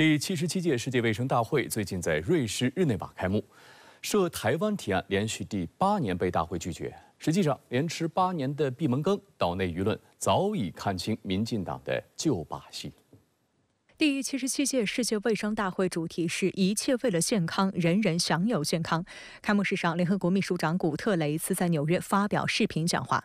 第七十七届世界卫生大会最近在瑞士日内瓦开幕，涉台湾提案连续第八年被大会拒绝。实际上，连吃八年的闭门羹，岛内舆论早已看清民进党的旧把戏。第七十七届世界卫生大会主题是“一切为了健康，人人享有健康”。开幕式上，联合国秘书长古特雷斯在纽约发表视频讲话。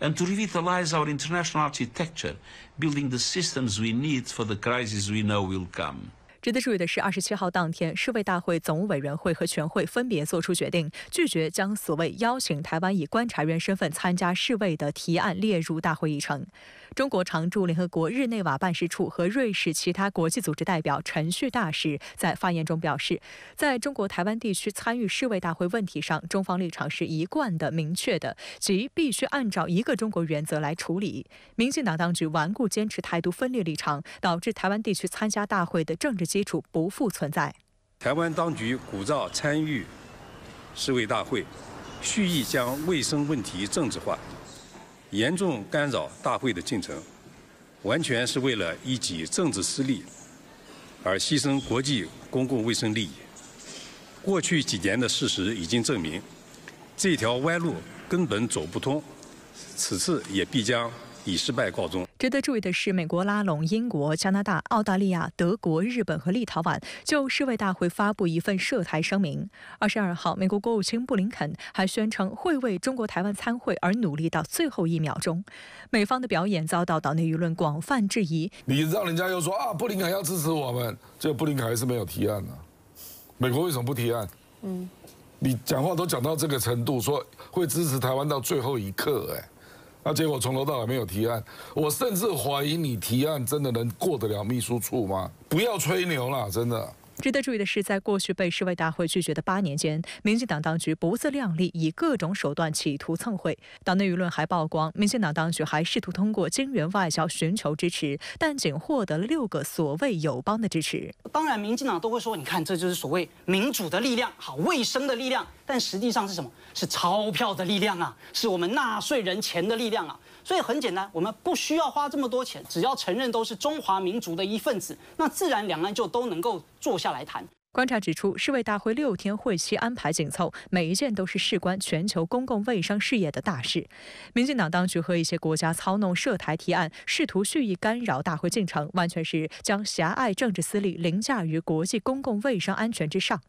and to revitalize our international architecture, building the systems we need for the crisis we know will come. 值得注意的是，二十七号当天，世卫大会总务委员会和全会分别作出决定，拒绝将所谓邀请台湾以观察员身份参加世卫的提案列入大会议程。中国常驻联合国日内瓦办事处和瑞士其他国际组织代表陈旭大使在发言中表示，在中国台湾地区参与世卫大会问题上，中方立场是一贯的、明确的，即必须按照一个中国原则来处理。民进党当局顽固坚持“台独”分裂立场，导致台湾地区参加大会的政治基础不复存在。台湾当局鼓噪参与世卫大会，蓄意将卫生问题政治化，严重干扰大会的进程，完全是为了一己政治私利而牺牲国际公共卫生利益。过去几年的事实已经证明，这条歪路根本走不通，此次也必将。以失败告终。值得注意的是，美国拉拢英国、加拿大、澳大利亚、德国、日本和立陶宛，就世卫大会发布一份涉台声明。二十二号，美国国务卿布林肯还宣称会为中国台湾参会而努力到最后一秒钟。美方的表演遭到岛内舆论广泛质疑。你让人家又说啊，布林肯要支持我们，这布林肯还是没有提案呢。美国为什么不提案？嗯，你讲话都讲到这个程度，说会支持台湾到最后一刻，哎。那结果从头到尾没有提案，我甚至怀疑你提案真的能过得了秘书处吗？不要吹牛了，真的。值得注意的是，在过去被世卫大会拒绝的八年间，民进党当局不自量力，以各种手段企图蹭会。党内舆论还曝光，民进党当局还试图通过金元外交寻求支持，但仅获得了六个所谓友邦的支持。当然，民进党都会说，你看，这就是所谓民主的力量，好卫生的力量，但实际上是什么？是钞票的力量啊，是我们纳税人钱的力量啊。所以很简单，我们不需要花这么多钱，只要承认都是中华民族的一份子，那自然两岸就都能够坐下。来谈。观察指出，世卫大会六天会期安排紧凑，每一件都是事关全球公共卫生事业的大事。民进党当局和一些国家操弄涉台提案，试图蓄意干扰大会进程，完全是将狭隘政治私利凌驾于国际公共卫生安全之上。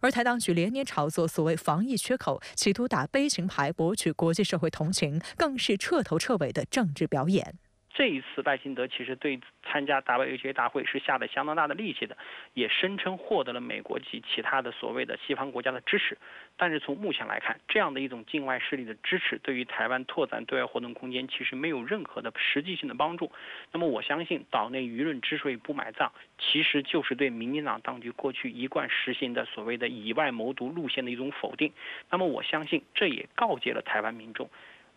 而台当局连年炒作所谓防疫缺口，企图打悲情牌博取国际社会同情，更是彻头彻尾的政治表演。这一次，赖清德其实对参加 WHA 大会是下了相当大的力气的，也声称获得了美国及其他的所谓的西方国家的支持。但是从目前来看，这样的一种境外势力的支持，对于台湾拓展对外活动空间其实没有任何的实际性的帮助。那么我相信，岛内舆论之所以不买账，其实就是对民进党当局过去一贯实行的所谓的“以外谋独”路线的一种否定。那么我相信，这也告诫了台湾民众。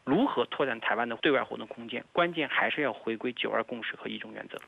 如何拓展台湾的对外活动空间？关键还是要回归“九二共识”和“一中原则”。